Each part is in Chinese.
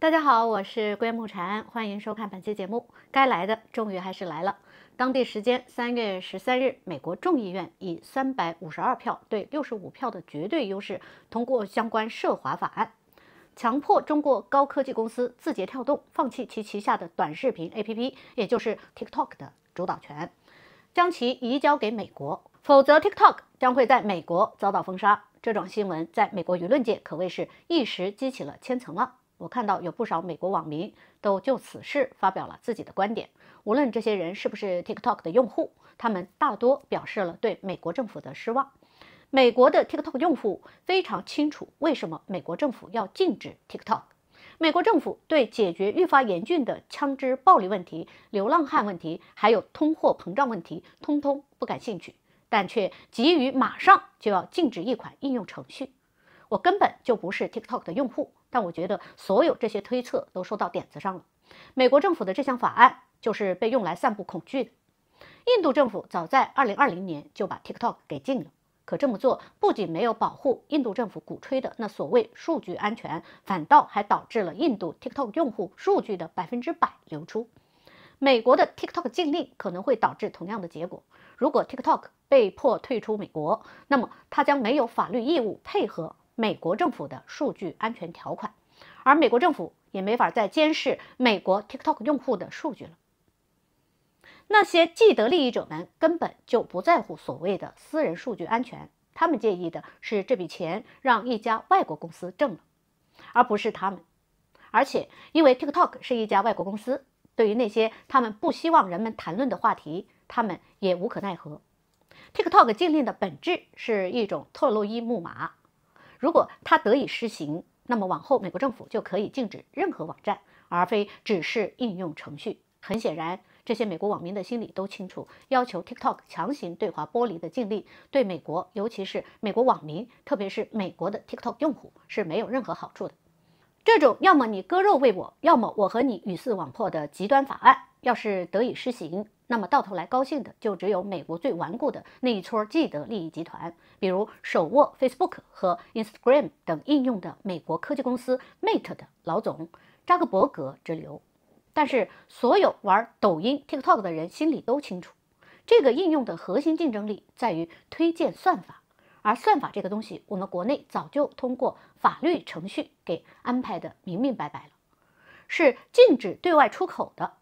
大家好，我是归木禅，欢迎收看本期节目。该来的终于还是来了。当地时间三月十三日，美国众议院以三百五十二票对六十五票的绝对优势通过相关涉华法案，强迫中国高科技公司字节跳动放弃其旗下的短视频 APP，也就是 TikTok 的主导权，将其移交给美国，否则 TikTok 将会在美国遭到封杀。这种新闻在美国舆论界可谓是一时激起了千层浪。我看到有不少美国网民都就此事发表了自己的观点，无论这些人是不是 TikTok 的用户，他们大多表示了对美国政府的失望。美国的 TikTok 用户非常清楚为什么美国政府要禁止 TikTok。美国政府对解决愈发严峻的枪支暴力问题、流浪汉问题，还有通货膨胀问题，通通不感兴趣，但却急于马上就要禁止一款应用程序。我根本就不是 TikTok 的用户。但我觉得所有这些推测都说到点子上了。美国政府的这项法案就是被用来散布恐惧的。印度政府早在2020年就把 TikTok 给禁了，可这么做不仅没有保护印度政府鼓吹的那所谓数据安全，反倒还导致了印度 TikTok 用户数据的百分之百流出。美国的 TikTok 禁令可能会导致同样的结果。如果 TikTok 被迫退出美国，那么它将没有法律义务配合。美国政府的数据安全条款，而美国政府也没法再监视美国 TikTok 用户的数据了。那些既得利益者们根本就不在乎所谓的私人数据安全，他们介意的是这笔钱让一家外国公司挣了，而不是他们。而且，因为 TikTok 是一家外国公司，对于那些他们不希望人们谈论的话题，他们也无可奈何。TikTok 禁令的本质是一种特洛伊木马。如果它得以施行，那么往后美国政府就可以禁止任何网站，而非只是应用程序。很显然，这些美国网民的心里都清楚，要求 TikTok 强行对华剥离的禁令，对美国，尤其是美国网民，特别是美国的 TikTok 用户，是没有任何好处的。这种要么你割肉喂我，要么我和你鱼死网破的极端法案，要是得以施行，那么到头来高兴的就只有美国最顽固的那一撮既得利益集团，比如手握 Facebook 和 Instagram 等应用的美国科技公司 Mate 的老总扎克伯格之流。但是所有玩抖音 TikTok 的人心里都清楚，这个应用的核心竞争力在于推荐算法，而算法这个东西我们国内早就通过法律程序给安排的明明白白了，是禁止对外出口的。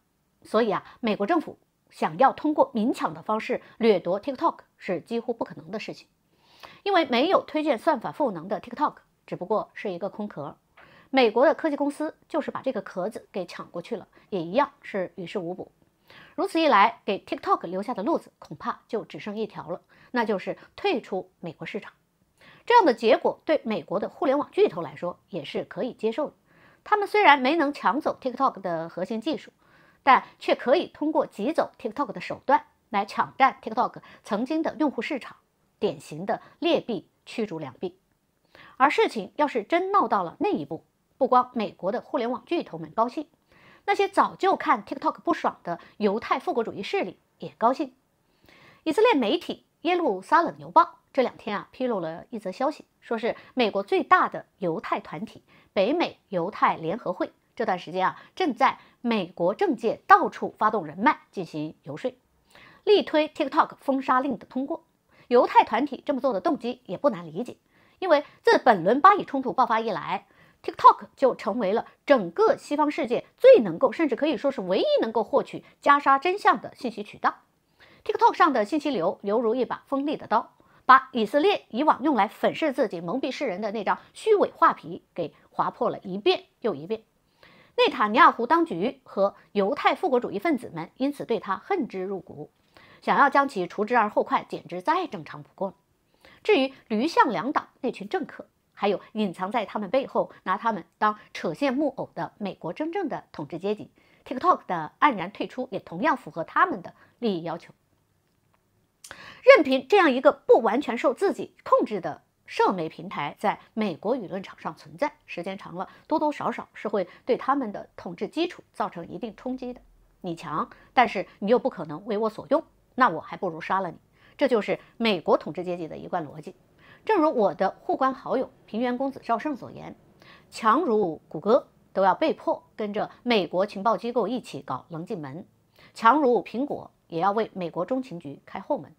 所以啊，美国政府。想要通过明抢的方式掠夺 TikTok 是几乎不可能的事情，因为没有推荐算法赋能的 TikTok 只不过是一个空壳。美国的科技公司就是把这个壳子给抢过去了，也一样是于事无补。如此一来，给 TikTok 留下的路子恐怕就只剩一条了，那就是退出美国市场。这样的结果对美国的互联网巨头来说也是可以接受的。他们虽然没能抢走 TikTok 的核心技术。但却可以通过挤走 TikTok 的手段来抢占 TikTok 曾经的用户市场，典型的劣币驱逐良币。而事情要是真闹到了那一步，不光美国的互联网巨头们高兴，那些早就看 TikTok 不爽的犹太复国主义势力也高兴。以色列媒体耶路撒冷邮报这两天啊，披露了一则消息，说是美国最大的犹太团体北美犹太联合会。这段时间啊，正在美国政界到处发动人脉进行游说，力推 TikTok 封杀令的通过。犹太团体这么做的动机也不难理解，因为自本轮巴以冲突爆发以来，TikTok 就成为了整个西方世界最能够，甚至可以说是唯一能够获取加沙真相的信息渠道。TikTok 上的信息流犹如一把锋利的刀，把以色列以往用来粉饰自己、蒙蔽世人的那张虚伪画皮给划破了一遍又一遍。内塔尼亚胡当局和犹太复国主义分子们因此对他恨之入骨，想要将其除之而后快，简直再正常不过。了。至于驴象两党那群政客，还有隐藏在他们背后拿他们当扯线木偶的美国真正的统治阶级，TikTok 的黯然退出也同样符合他们的利益要求。任凭这样一个不完全受自己控制的。社媒平台在美国舆论场上存在时间长了，多多少少是会对他们的统治基础造成一定冲击的。你强，但是你又不可能为我所用，那我还不如杀了你。这就是美国统治阶级的一贯逻辑。正如我的互关好友平原公子赵胜所言，强如谷歌都要被迫跟着美国情报机构一起搞棱镜门，强如苹果也要为美国中情局开后门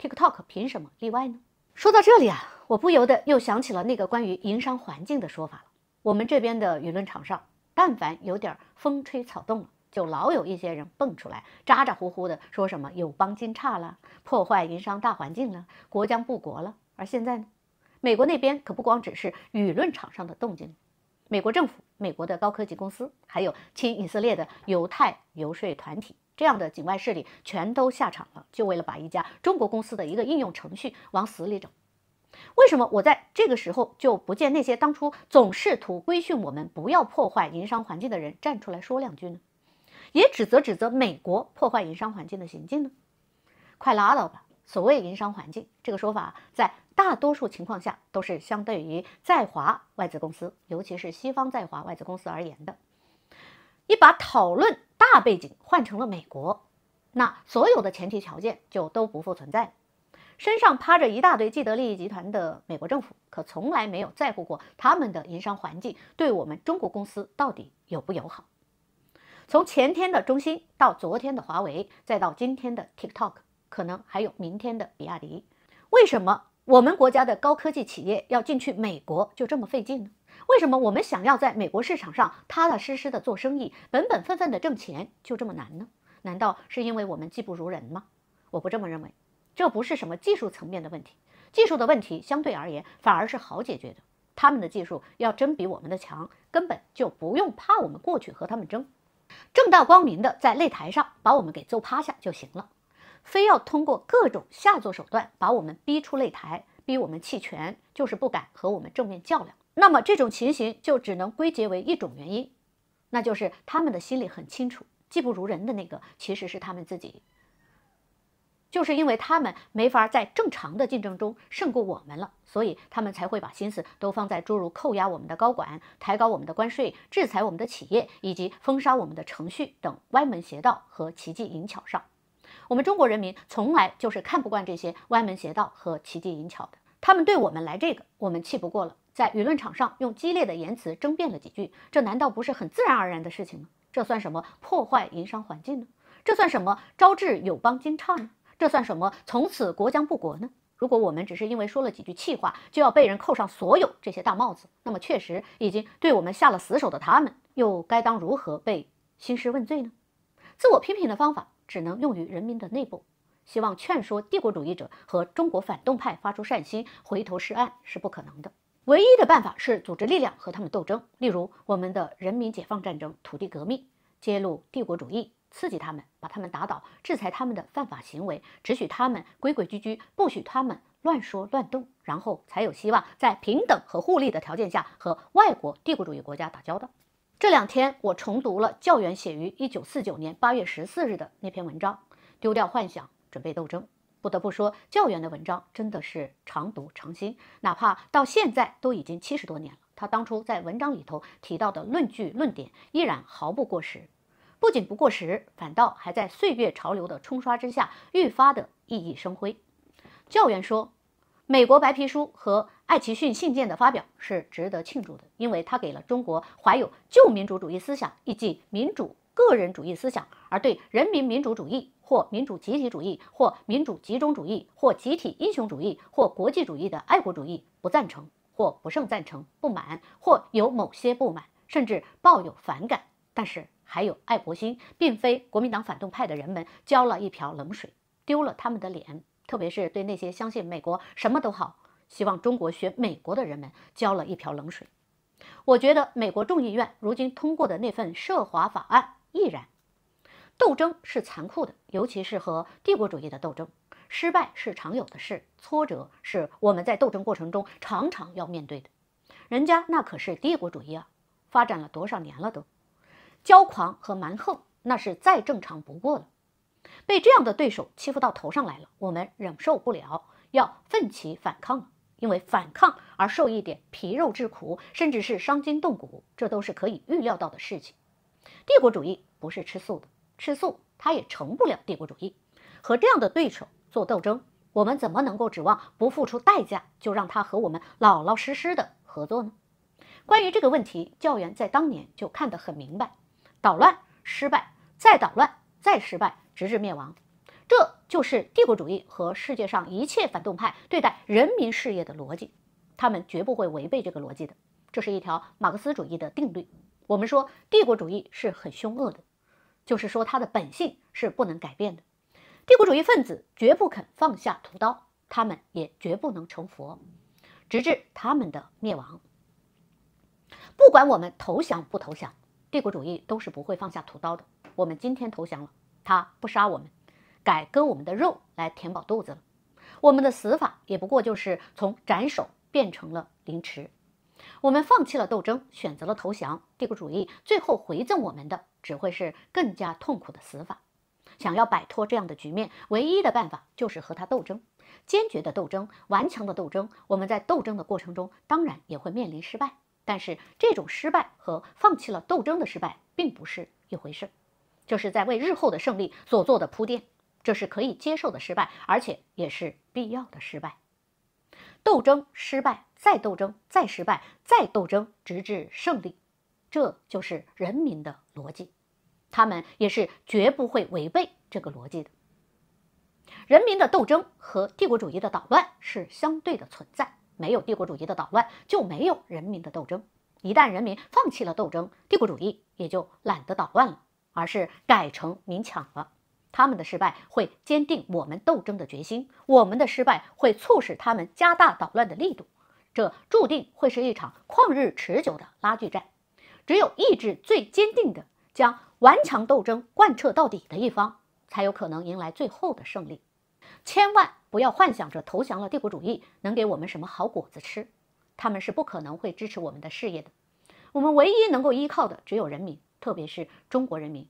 ，TikTok 凭什么例外呢？说到这里啊，我不由得又想起了那个关于营商环境的说法了。我们这边的舆论场上，但凡有点风吹草动了，就老有一些人蹦出来，咋咋呼呼的说什么“友邦金差了，破坏营商大环境了，国将不国了”。而现在呢，美国那边可不光只是舆论场上的动静，美国政府、美国的高科技公司，还有亲以色列的犹太游说团体。这样的境外势力全都下场了，就为了把一家中国公司的一个应用程序往死里整。为什么我在这个时候就不见那些当初总试图规训我们不要破坏营商环境的人站出来说两句呢？也指责指责美国破坏营商环境的行径呢？快拉倒吧！所谓营商环境这个说法，在大多数情况下都是相对于在华外资公司，尤其是西方在华外资公司而言的。一把讨论。大背景换成了美国，那所有的前提条件就都不复存在。身上趴着一大堆既得利益集团的美国政府，可从来没有在乎过他们的营商环境对我们中国公司到底有不友好。从前天的中兴，到昨天的华为，再到今天的 TikTok，可能还有明天的比亚迪，为什么我们国家的高科技企业要进去美国就这么费劲呢？为什么我们想要在美国市场上踏踏实实的做生意，本本分分的挣钱就这么难呢？难道是因为我们技不如人吗？我不这么认为，这不是什么技术层面的问题，技术的问题相对而言反而是好解决的。他们的技术要真比我们的强，根本就不用怕我们过去和他们争，正大光明的在擂台上把我们给揍趴下就行了。非要通过各种下作手段把我们逼出擂台，逼我们弃权，就是不敢和我们正面较量。那么这种情形就只能归结为一种原因，那就是他们的心里很清楚，技不如人的那个其实是他们自己。就是因为他们没法在正常的竞争中胜过我们了，所以他们才会把心思都放在诸如扣押我们的高管、抬高我们的关税、制裁我们的企业以及封杀我们的程序等歪门邪道和奇技淫巧上。我们中国人民从来就是看不惯这些歪门邪道和奇技淫巧的，他们对我们来这个，我们气不过了。在舆论场上用激烈的言辞争辩了几句，这难道不是很自然而然的事情吗？这算什么破坏营商环境呢？这算什么招致友邦惊诧呢？这算什么从此国将不国呢？如果我们只是因为说了几句气话就要被人扣上所有这些大帽子，那么确实已经对我们下了死手的他们，又该当如何被兴师问罪呢？自我批评的方法只能用于人民的内部，希望劝说帝国主义者和中国反动派发出善心回头是岸是不可能的。唯一的办法是组织力量和他们斗争，例如我们的人民解放战争、土地革命，揭露帝国主义，刺激他们，把他们打倒，制裁他们的犯法行为，只许他们规规矩矩，不许他们乱说乱动，然后才有希望在平等和互利的条件下和外国帝国主义国家打交道。这两天我重读了教员写于一九四九年八月十四日的那篇文章《丢掉幻想，准备斗争》。不得不说，教员的文章真的是常读常新，哪怕到现在都已经七十多年了。他当初在文章里头提到的论据、论点，依然毫不过时。不仅不过时，反倒还在岁月潮流的冲刷之下，愈发的熠熠生辉。教员说，美国白皮书和艾奇逊信件的发表是值得庆祝的，因为他给了中国怀有旧民主主义思想以及民主个人主义思想而对人民民主主义。或民主集体主义，或民主集中主义，或集体英雄主义，或国际主义的爱国主义，不赞成，或不胜赞成，不满，或有某些不满，甚至抱有反感。但是，还有爱国心，并非国民党反动派的人们浇了一瓢冷水，丢了他们的脸。特别是对那些相信美国什么都好，希望中国学美国的人们浇了一瓢冷水。我觉得，美国众议院如今通过的那份涉华法案，依然。斗争是残酷的，尤其是和帝国主义的斗争，失败是常有的事，挫折是我们在斗争过程中常常要面对的。人家那可是帝国主义啊，发展了多少年了都，骄狂和蛮横那是再正常不过了。被这样的对手欺负到头上来了，我们忍受不了，要奋起反抗。因为反抗而受一点皮肉之苦，甚至是伤筋动骨，这都是可以预料到的事情。帝国主义不是吃素的。吃素，他也成不了帝国主义。和这样的对手做斗争，我们怎么能够指望不付出代价就让他和我们老老实实的合作呢？关于这个问题，教员在当年就看得很明白：捣乱失败，再捣乱再失败，直至灭亡。这就是帝国主义和世界上一切反动派对待人民事业的逻辑，他们绝不会违背这个逻辑的。这是一条马克思主义的定律。我们说帝国主义是很凶恶的。就是说，他的本性是不能改变的。帝国主义分子绝不肯放下屠刀，他们也绝不能成佛，直至他们的灭亡。不管我们投降不投降，帝国主义都是不会放下屠刀的。我们今天投降了，他不杀我们，改割我们的肉来填饱肚子了。我们的死法也不过就是从斩首变成了凌迟。我们放弃了斗争，选择了投降。帝国主义最后回赠我们的只会是更加痛苦的死法。想要摆脱这样的局面，唯一的办法就是和他斗争，坚决的斗争，顽强的斗争。我们在斗争的过程中，当然也会面临失败。但是这种失败和放弃了斗争的失败并不是一回事，这是在为日后的胜利所做的铺垫，这是可以接受的失败，而且也是必要的失败。斗争失败。再斗争，再失败，再斗争，直至胜利，这就是人民的逻辑。他们也是绝不会违背这个逻辑的。人民的斗争和帝国主义的捣乱是相对的存在，没有帝国主义的捣乱，就没有人民的斗争。一旦人民放弃了斗争，帝国主义也就懒得捣乱了，而是改成民抢了。他们的失败会坚定我们斗争的决心，我们的失败会促使他们加大捣乱的力度。这注定会是一场旷日持久的拉锯战，只有意志最坚定的、将顽强斗争贯彻到底的一方，才有可能迎来最后的胜利。千万不要幻想着投降了帝国主义能给我们什么好果子吃，他们是不可能会支持我们的事业的。我们唯一能够依靠的只有人民，特别是中国人民。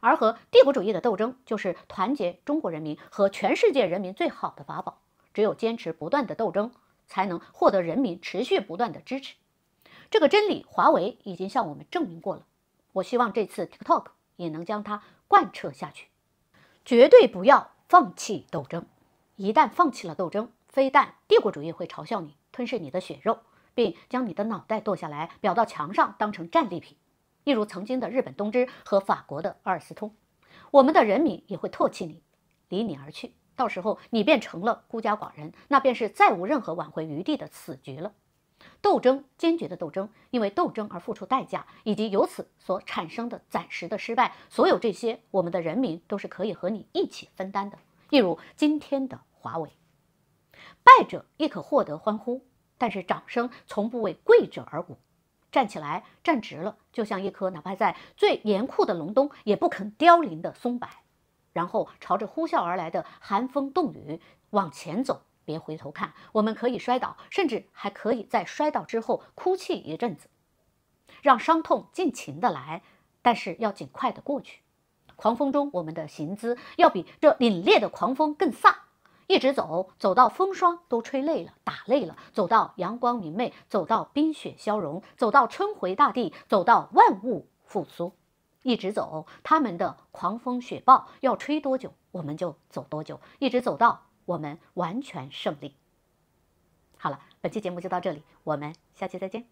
而和帝国主义的斗争，就是团结中国人民和全世界人民最好的法宝。只有坚持不断的斗争。才能获得人民持续不断的支持，这个真理华为已经向我们证明过了。我希望这次 TikTok 也能将它贯彻下去，绝对不要放弃斗争。一旦放弃了斗争，非但帝国主义会嘲笑你、吞噬你的血肉，并将你的脑袋剁下来裱到墙上当成战利品，一如曾经的日本东芝和法国的阿尔斯通，我们的人民也会唾弃你，离你而去。到时候你便成了孤家寡人，那便是再无任何挽回余地的死局了。斗争，坚决的斗争，因为斗争而付出代价，以及由此所产生的暂时的失败，所有这些，我们的人民都是可以和你一起分担的。例如今天的华为，败者亦可获得欢呼，但是掌声从不为跪者而鼓。站起来，站直了，就像一棵哪怕在最严酷的隆冬也不肯凋零的松柏。然后朝着呼啸而来的寒风冻雨往前走，别回头看。我们可以摔倒，甚至还可以在摔倒之后哭泣一阵子，让伤痛尽情的来，但是要尽快的过去。狂风中，我们的行姿要比这凛冽的狂风更飒。一直走，走到风霜都吹累了、打累了，走到阳光明媚，走到冰雪消融，走到春回大地，走到万物复苏。一直走，他们的狂风雪暴要吹多久，我们就走多久，一直走到我们完全胜利。好了，本期节目就到这里，我们下期再见。